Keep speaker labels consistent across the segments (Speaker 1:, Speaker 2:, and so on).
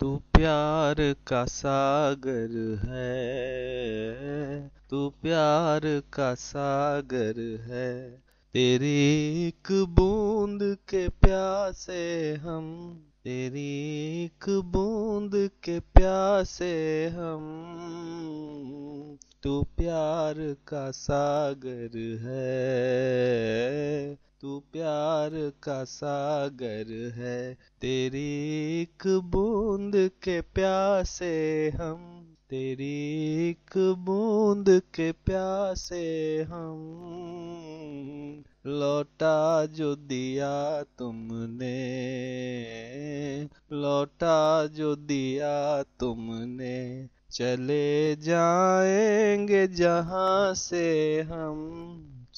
Speaker 1: तू प्यार का सागर है तू प्यार का सागर है तेरी एक बूंद के प्यासे हम तेरी एक बूंद के प्यासे हम तू प्यार का सागर है तू प्यार का सागर है तेरी एक बूंद के प्यासे हम तेरी एक बूंद के प्यासे हम लौटा जो दिया तुमने लौटा जो दिया तुमने चले जाएंगे जहाँ से हम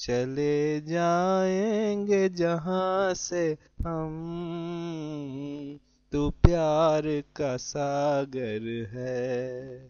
Speaker 1: चले जाएंगे जहाँ से हम तू प्यार का सागर है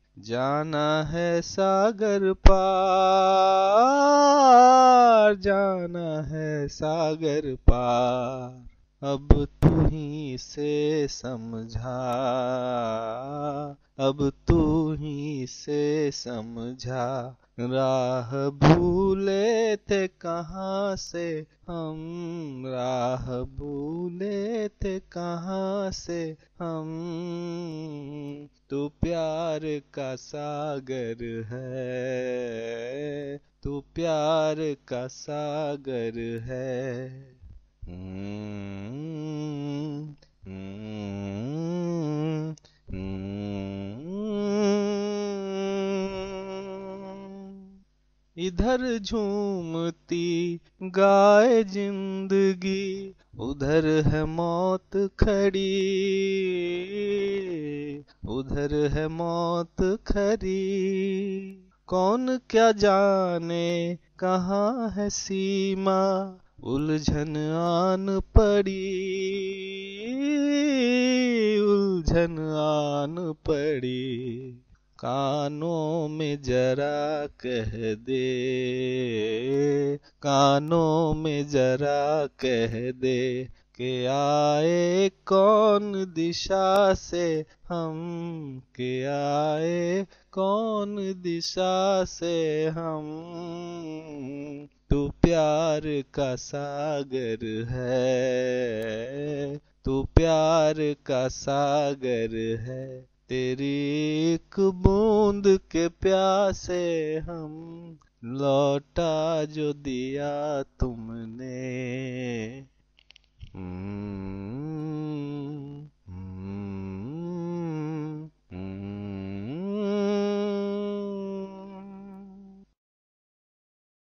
Speaker 1: जाना है सागर पार जाना है सागर पार अब तू ही से समझा अब तू ही से समझा राह भूले थे कहाँ से हम राह भूले थे कहाँ से हम तू प्यार का सागर है तू प्यार का सागर है इधर झूमती गाय जिंदगी उधर है मौत खड़ी उधर है मौत खरी कौन क्या जाने कहाँ है सीमा उलझन आन पड़ी उलझन आन पड़ी कानों में जरा कह दे कानों में जरा कह दे के आए कौन दिशा से हम के आए कौन दिशा से हम तू प्यार का सागर है तू प्यार का सागर है तेरी एक बूंद के प्यासे हम लौटा जो दिया तुमने